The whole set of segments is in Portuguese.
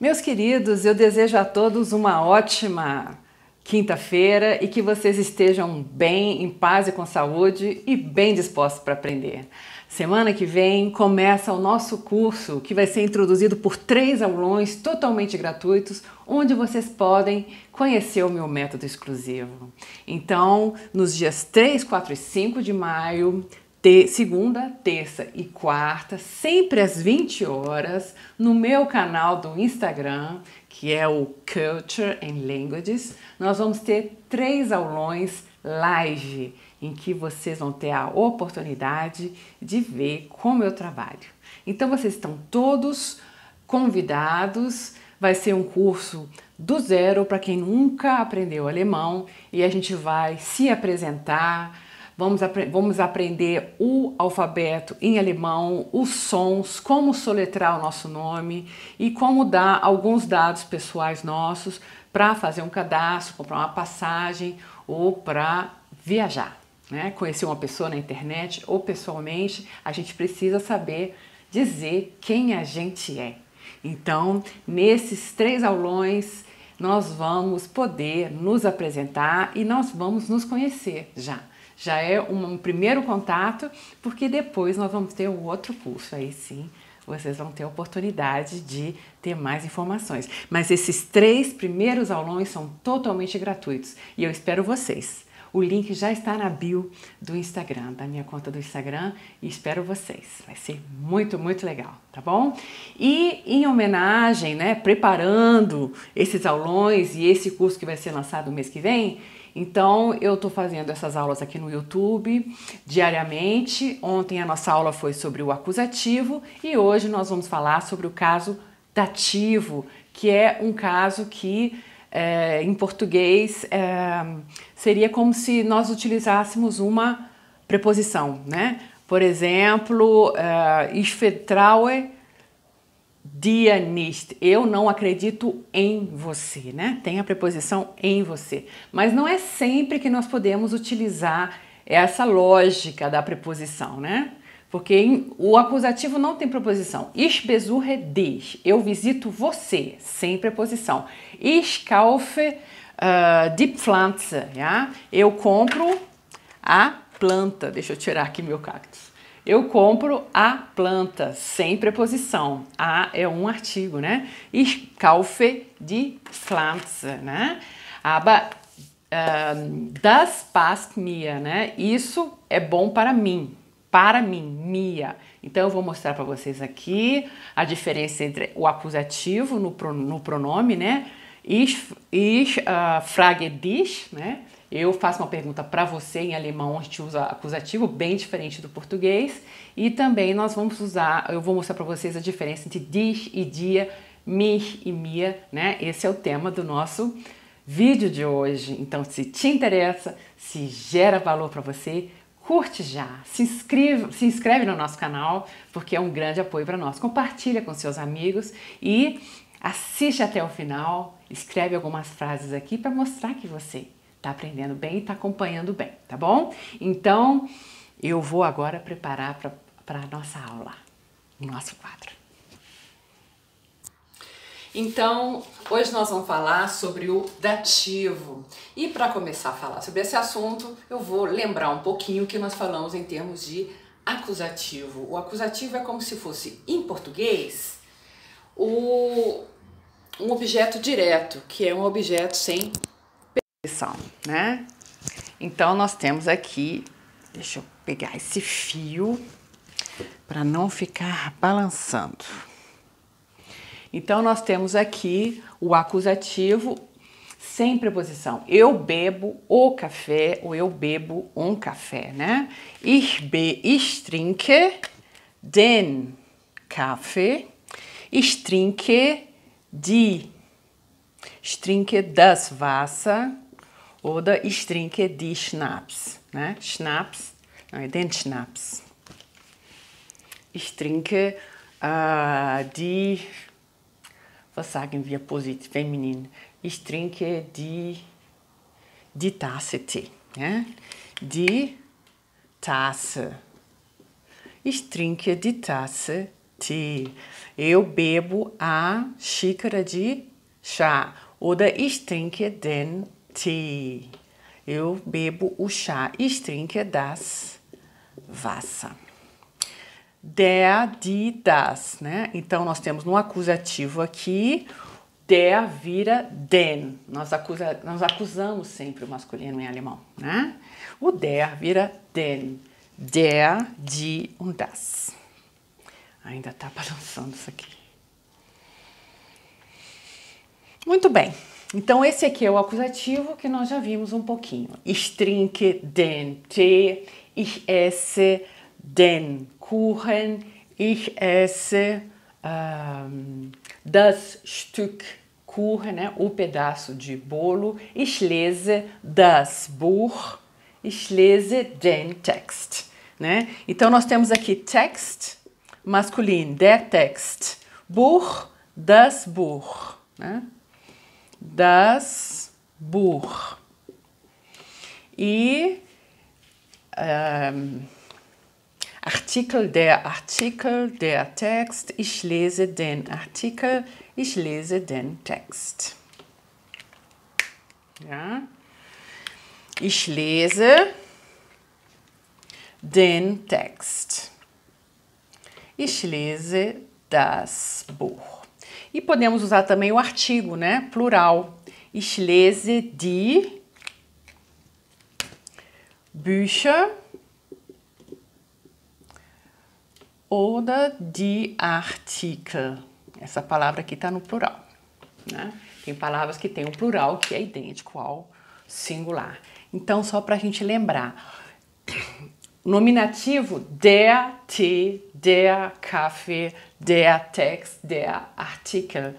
Meus queridos, eu desejo a todos uma ótima quinta-feira e que vocês estejam bem, em paz e com saúde e bem dispostos para aprender. Semana que vem começa o nosso curso que vai ser introduzido por três aulões totalmente gratuitos, onde vocês podem conhecer o meu método exclusivo. Então, nos dias 3, 4 e 5 de maio, te segunda, terça e quarta, sempre às 20 horas, no meu canal do Instagram, que é o Culture and Languages, nós vamos ter três aulões live em que vocês vão ter a oportunidade de ver como eu trabalho. Então vocês estão todos convidados. Vai ser um curso do zero para quem nunca aprendeu alemão e a gente vai se apresentar Vamos, apre vamos aprender o alfabeto em alemão, os sons, como soletrar o nosso nome e como dar alguns dados pessoais nossos para fazer um cadastro, comprar uma passagem ou para viajar. Né? Conhecer uma pessoa na internet ou pessoalmente, a gente precisa saber dizer quem a gente é. Então, nesses três aulões, nós vamos poder nos apresentar e nós vamos nos conhecer já. Já é um primeiro contato, porque depois nós vamos ter o outro curso, aí sim vocês vão ter a oportunidade de ter mais informações. Mas esses três primeiros aulões são totalmente gratuitos e eu espero vocês. O link já está na bio do Instagram, da minha conta do Instagram, e espero vocês. Vai ser muito, muito legal, tá bom? E em homenagem, né, preparando esses aulões e esse curso que vai ser lançado mês que vem, então, eu estou fazendo essas aulas aqui no YouTube diariamente. Ontem a nossa aula foi sobre o acusativo e hoje nós vamos falar sobre o caso dativo, que é um caso que é, em português, é, seria como se nós utilizássemos uma preposição, né? Por exemplo, é, ich vertraue dir nicht. Eu não acredito em você, né? Tem a preposição em você. Mas não é sempre que nós podemos utilizar essa lógica da preposição, né? Porque em, o acusativo não tem preposição. Ich besuche dich. Eu visito você, sem preposição. É ich kaufe uh, ah, die Pflanze. Yeah? Eu compro a planta. Deixa eu tirar aqui meu cactus. Eu compro a planta, sem preposição. É a é um artigo, né? Ich kaufe die Pflanze, né? Aber uh, ah, das passt mir, né? Isso é bom para mim para mim, minha. Então eu vou mostrar para vocês aqui a diferença entre o acusativo no, pro, no pronome, né? Ich, ich uh, ah, frage dich, né? Eu faço uma pergunta para você em alemão, a gente usa acusativo bem diferente do português, e também nós vamos usar, eu vou mostrar para vocês a diferença entre dich e dia, mich e mia, né? Esse é o tema do nosso vídeo de hoje. Então, se te interessa, se gera valor para você, curte já, se inscreve, se inscreve no nosso canal, porque é um grande apoio para nós. Compartilha com seus amigos e assiste até o final, escreve algumas frases aqui para mostrar que você está aprendendo bem e está acompanhando bem, tá bom? Então, eu vou agora preparar para a nossa aula, o nosso quadro. Então, hoje nós vamos falar sobre o dativo. E para começar a falar sobre esse assunto, eu vou lembrar um pouquinho o que nós falamos em termos de acusativo. O acusativo é como se fosse, em português, o, um objeto direto, que é um objeto sem percepção, né? Então, nós temos aqui, deixa eu pegar esse fio para não ficar balançando. Então nós temos aqui o acusativo sem preposição. Eu bebo o café ou eu bebo um café, né? Ich, be, ich trinke den Kaffee. Ich trinke die. Ich trinke das Wasser oder ich trinke die Schnaps, né? Schnaps, não, é den Schnaps. Ich trinke uh, die was sagen wir positiv, feminin? Ich trinke die, die Tasse Tee. Ja? Die Tasse. Ich trinke die Tasse Tee. Eu bebo a xícara de chá. Oder ich trinke den Tee. Eu bebo o chá. Ich trinke das Wasser der, die, das, né? Então nós temos no acusativo aqui der vira den. Nós, acusa, nós acusamos sempre o masculino em alemão, né? O der vira den. Der, die und das. Ainda tá balançando isso aqui. Muito bem. Então esse aqui é o acusativo que nós já vimos um pouquinho. Ich trinke den Tee. Ich esse den Kuchen, ich esse um, ähm, das Stück Kuchen, né, o pedaço de bolo, ich lese das Buch, ich lese den Text. Né? Então nós temos aqui text masculino, der Text, Buch, das Buch. Né? Das Buch. E um, ähm, Artikel, der Artikel, der Text. Ich lese den Artikel, ich lese den Text. Ja. Ich lese den Text. Ich lese das Buch. E podemos usar também o artigo, né? Plural. Ich lese die Bücher. oder die Artikel. Essa palavra aqui está no plural. Né? Tem palavras que tem o um plural que é idêntico ao singular. Então, só para a gente lembrar, nominativo der Tee, der Kaffee, der Text, der Artikel.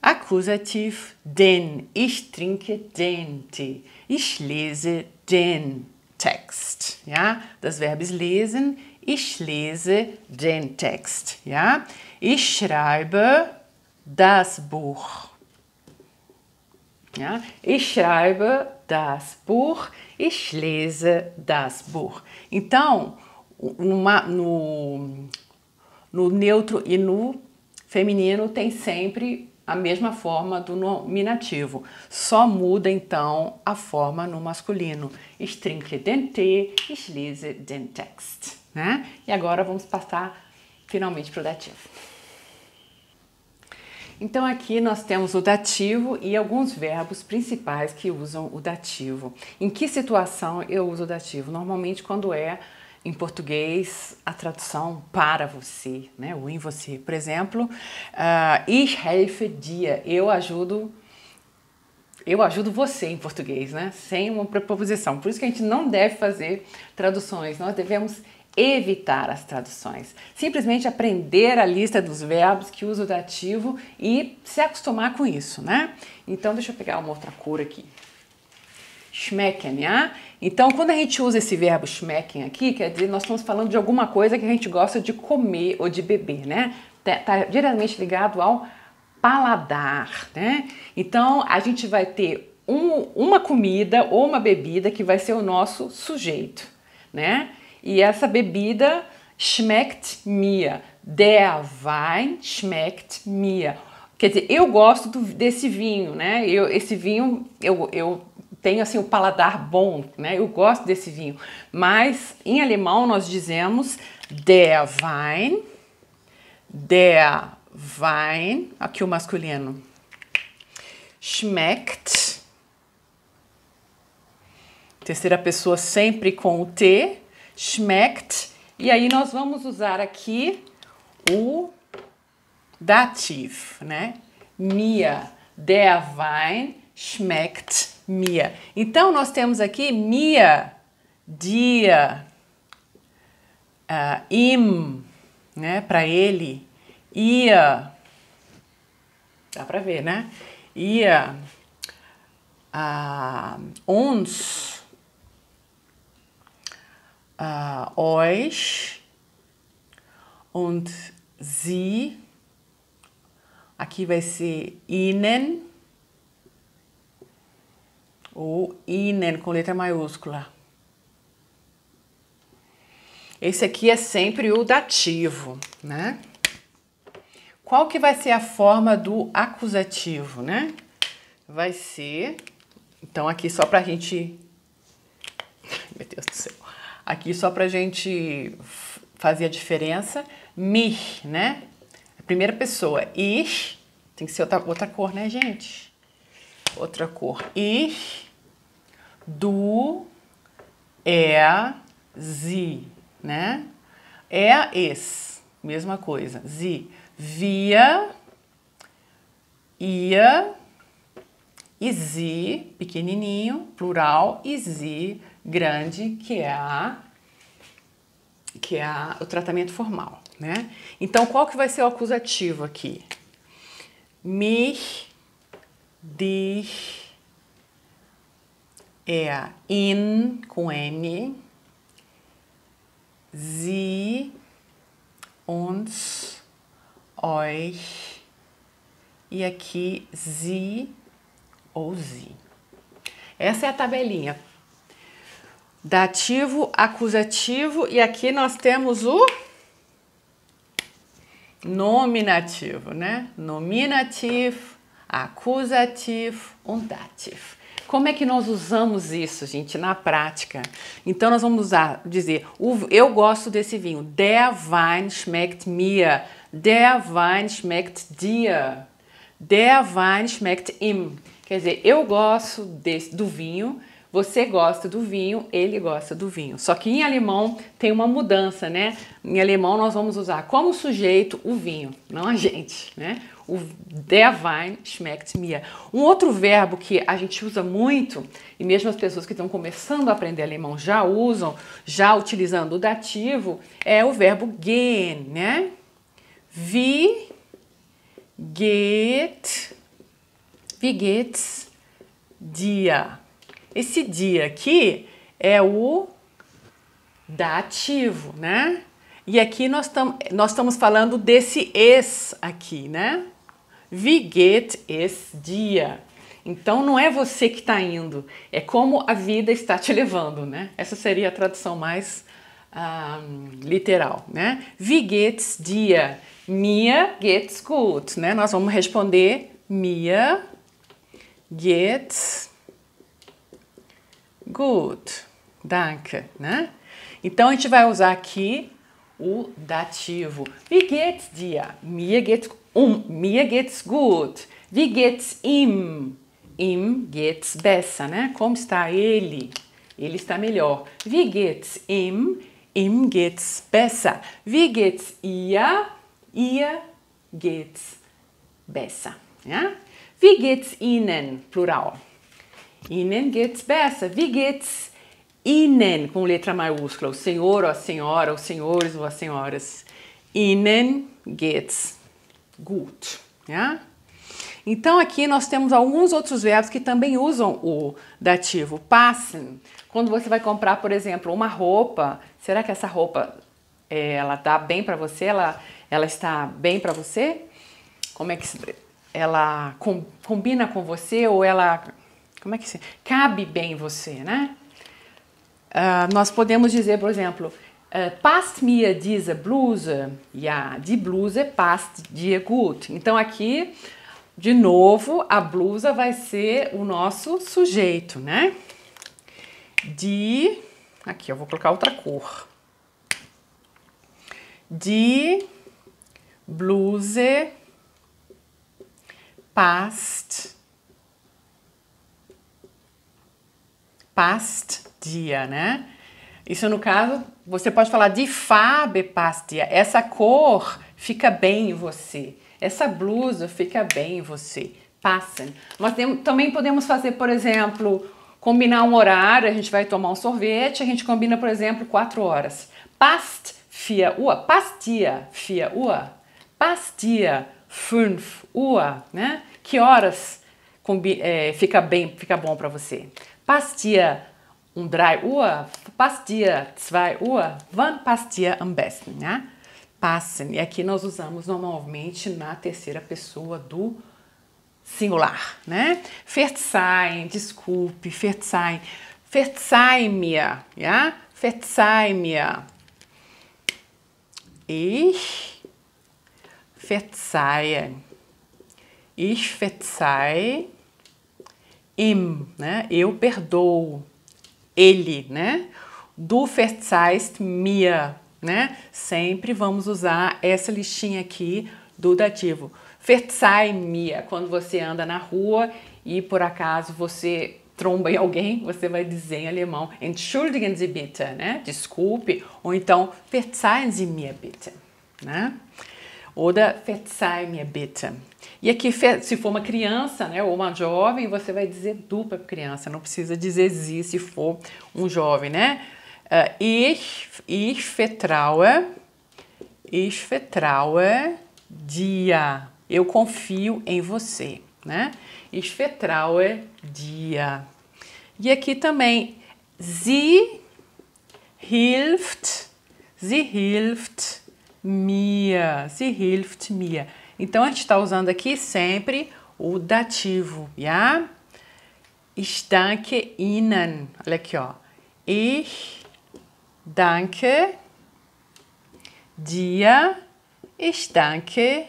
Akusativ den, ich trinke den Tee, ich lese den Text. Ja? Das Verbes lesen, Ich lese den Text. Ja? Ich schreibe das Buch. Ja? Ich schreibe das Buch. Ich lese das Buch. Então, uma, no, no neutro e no feminino tem sempre a mesma forma do nominativo, só muda então a forma no masculino. Ich trinke den Tee, ich lese den Text né? E agora vamos passar finalmente para o dativo. Então aqui nós temos o dativo e alguns verbos principais que usam o dativo. Em que situação eu uso o dativo? Normalmente quando é em português a tradução para você, né? em você. Por exemplo, uh, ich helfe dir. Eu ajudo. Eu ajudo você em português, né? Sem uma preposição. Por isso que a gente não deve fazer traduções. Nós devemos evitar as traduções. Simplesmente aprender a lista dos verbos que usa o dativo e se acostumar com isso, né? Então, deixa eu pegar uma outra cor aqui. Schmecken, ah? Então, quando a gente usa esse verbo schmecken aqui, quer dizer, nós estamos falando de alguma coisa que a gente gosta de comer ou de beber, né? Está tá diretamente ligado ao paladar, né? Então, a gente vai ter um, uma comida ou uma bebida que vai ser o nosso sujeito, né? E essa bebida schmeckt mir. Der Wein schmeckt mir. Quer dizer, eu gosto do, desse vinho, né? Eu, esse vinho, eu, eu tenho assim o um paladar bom, né? Eu gosto desse vinho. Mas em alemão nós dizemos der Wein, der Wein, aqui o masculino, schmeckt, terceira pessoa sempre com o T, schmeckt. E aí nós vamos usar aqui o Dativ, né? Mia, der Wein schmeckt mir. Então nós temos aqui mia, dia, uh, im, né? Para ele, ia, dá para ver, né? Ia, uh, uns, äh, euch und sie. Aqui vai ser ihnen ou ihnen com letra maiúscula. Esse aqui é sempre o dativo, né? Qual que vai ser a forma do acusativo, né? Vai ser, então aqui só para a gente, meu Deus do céu, Aqui só para a gente fazer a diferença, mir, né? A primeira pessoa, ich, tem que ser outra, outra cor, né, gente? Outra cor, ich, du, é er, zi, né? É es, mesma coisa, Zi, via, ia, e pequenininho, plural, e zi, grande, que é a que é a, o tratamento formal, né? Então, qual que vai ser o acusativo aqui? Mich, dich, é in com n, sie, uns, euch e aqui sie ou sie. Essa é a tabelinha. Dativo, acusativo e aqui nós temos o nominativo, né? Nominativo, acusativo, um dativo. Como é que nós usamos isso, gente, na prática? Então nós vamos usar, dizer, eu gosto desse vinho. Der Wein schmeckt mir. Der Wein schmeckt dir. Der Wein schmeckt ihm. Quer dizer, eu gosto desse, do vinho você gosta do vinho, ele gosta do vinho. Só que em alemão tem uma mudança, né? Em alemão nós vamos usar como sujeito o vinho, não a gente, né? O der Wein schmeckt mir. Um outro verbo que a gente usa muito, e mesmo as pessoas que estão começando a aprender alemão já usam, já utilizando o dativo, é o verbo gehen, né? Wie geht, wie geht's dir? Esse dia aqui é o dativo, né? E aqui nós, tam, nós estamos falando desse es aqui, né? Wie geht es dia. Então não é você que está indo, é como a vida está te levando, né? Essa seria a tradução mais um, ah, literal, né? Wie geht's dir? Mir geht's gut, né? Nós vamos responder mia geht's Good, Danke, né? Então a gente vai usar aqui o dativo. Wie geht's dir? Mir geht's um, mir geht's gut. Wie geht's ihm? Ihm geht's besser, né? Como está ele? Ele está melhor. Wie geht's ihm? Ihm geht's besser. Wie geht's ihr? Ihr geht's besser. Ja? Wie geht's Ihnen? Plural. Innen geht's besser. Wie geht's Innen, Com letra maiúscula. O senhor ou a senhora, os senhores ou as senhoras. Innen geht's gut. Yeah? Né? Então aqui nós temos alguns outros verbos que também usam o dativo. Passen. Quando você vai comprar, por exemplo, uma roupa, será que essa roupa é, ela tá bem para você? Ela, ela está bem para você? Como é que ela com, combina com você ou ela como é que se... Cabe bem você, né? Uh, nós podemos dizer, por exemplo, uh, me a diese Bluse. Ja, die Bluse past dir gut. Então aqui, de novo, a blusa vai ser o nosso sujeito, né? De... Aqui, eu vou colocar outra cor. De bluse past past dia, né? Isso no caso, você pode falar de fabe past dia. Essa cor fica bem em você. Essa blusa fica bem em você. Passem. Mas também podemos fazer, por exemplo, combinar um horário, a gente vai tomar um sorvete, a gente combina, por exemplo, quatro horas. Past dia, Uhr, past dir vier past dia, fünf ua. né? Que horas é, fica bem, fica bom para você? Passt dir um 3 Uhr? Passt dir 2 Uhr? Wann passt dir am besten? Né? Passen. E aqui nós usamos normalmente na terceira pessoa do singular, né? Verzeih, desculpe, verzeih. Verzeih mir, ja? Verzeih mir. Ich verzeihe. Ich verzeihe Im, né? Eu perdoo. Ele, né? Du verzeihst mir, né? Sempre vamos usar essa listinha aqui do dativo. Verzeih mir, quando você anda na rua e por acaso você tromba em alguém, você vai dizer em alemão Entschuldigen Sie bitte, né? Desculpe, ou então Verzeihen Sie mir bitte, né? Oder verzeih mir bitte. E aqui, se for uma criança né, ou uma jovem, você vai dizer du para criança, não precisa dizer sie se for um jovem, né? Uh, ich, ich vertraue, ich vertraue dia. Eu confio em você, né? Ich vertraue dia. E aqui também, sie hilft, sie hilft Mia, sie hilft mir. Então a gente está usando aqui sempre o dativo, ja? Ich danke Ihnen. Olha aqui, ó. Ich danke dir. Ich danke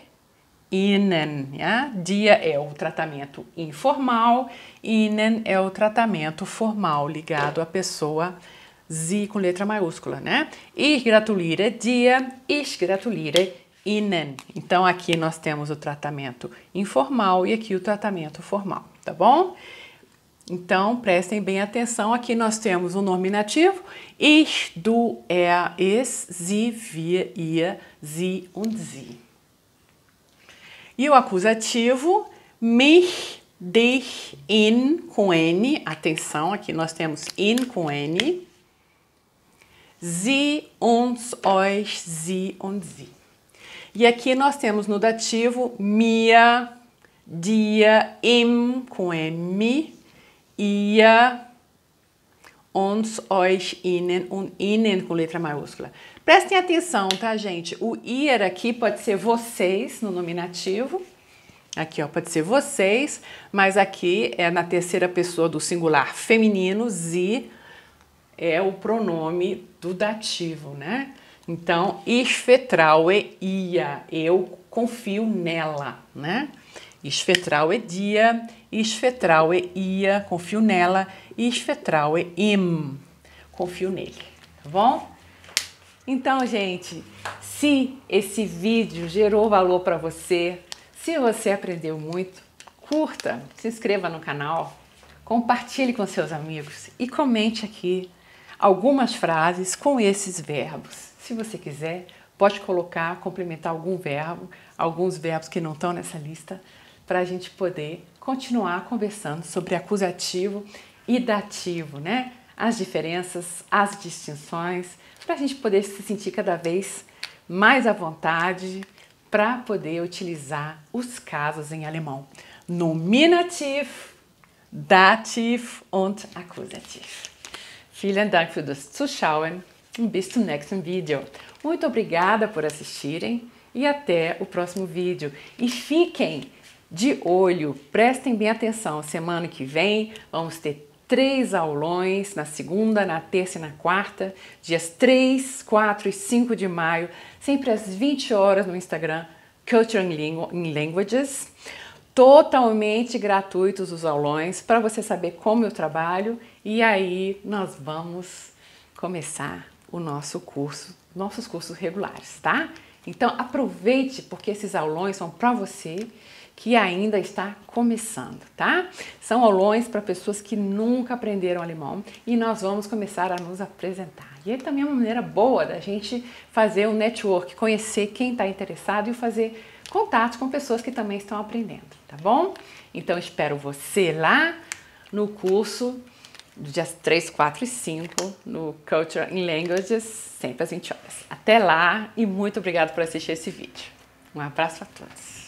Ihnen. Ja? Dia é o tratamento informal, Ihnen é o tratamento formal ligado à pessoa Z com letra maiúscula, né? Ich gratuliere dir, ich gratuliere Ihnen. Então aqui nós temos o tratamento informal e aqui o tratamento formal, tá bom? Então prestem bem atenção, aqui nós temos o nominativo ich, du, er, é, es, sie, wir, ihr, sie und sie. E o acusativo mich, dich, in com n, atenção, aqui nós temos in com n Sie, uns, euch, sie und sie. E aqui nós temos no dativo mia dia, im, com M, ia, uns, euch, ihnen und ihnen com letra maiúscula. Prestem atenção, tá, gente? O ir aqui pode ser vocês no nominativo. Aqui, ó, pode ser vocês, mas aqui é na terceira pessoa do singular feminino, sie, é o pronome do dativo, né? Então, esfetral e ia, eu confio nela, né? Esfetral e dia, esfetral e ia, confio nela, esfetral e im, confio nele, tá bom? Então, gente, se esse vídeo gerou valor para você, se você aprendeu muito, curta, se inscreva no canal, compartilhe com seus amigos e comente aqui algumas frases com esses verbos. Se você quiser, pode colocar, complementar algum verbo, alguns verbos que não estão nessa lista, para a gente poder continuar conversando sobre acusativo e dativo, né? As diferenças, as distinções, para a gente poder se sentir cada vez mais à vontade para poder utilizar os casos em alemão. Nominativ, Dativ und Akkusativ. Vielen Dank für das Zuschauen und bis zum nächsten Video. Muito obrigada por assistirem e até o próximo vídeo. E fiquem de olho, prestem bem atenção. Semana que vem vamos ter três aulões na segunda, na terça e na quarta, dias 3, 4 e 5 de maio, sempre às 20 horas no Instagram Culture in Languages. Totalmente gratuitos os aulões para você saber como eu trabalho e aí nós vamos começar o nosso curso, nossos cursos regulares, tá? Então aproveite porque esses aulões são para você que ainda está começando, tá? São aulões para pessoas que nunca aprenderam alemão e nós vamos começar a nos apresentar. E aí também é uma maneira boa da gente fazer um network, conhecer quem está interessado e fazer contato com pessoas que também estão aprendendo, tá bom? Então espero você lá no curso dias 3, 4 e 5 no Culture in Languages, sempre às 20 horas. Até lá e muito obrigado por assistir esse vídeo. Um abraço a todos.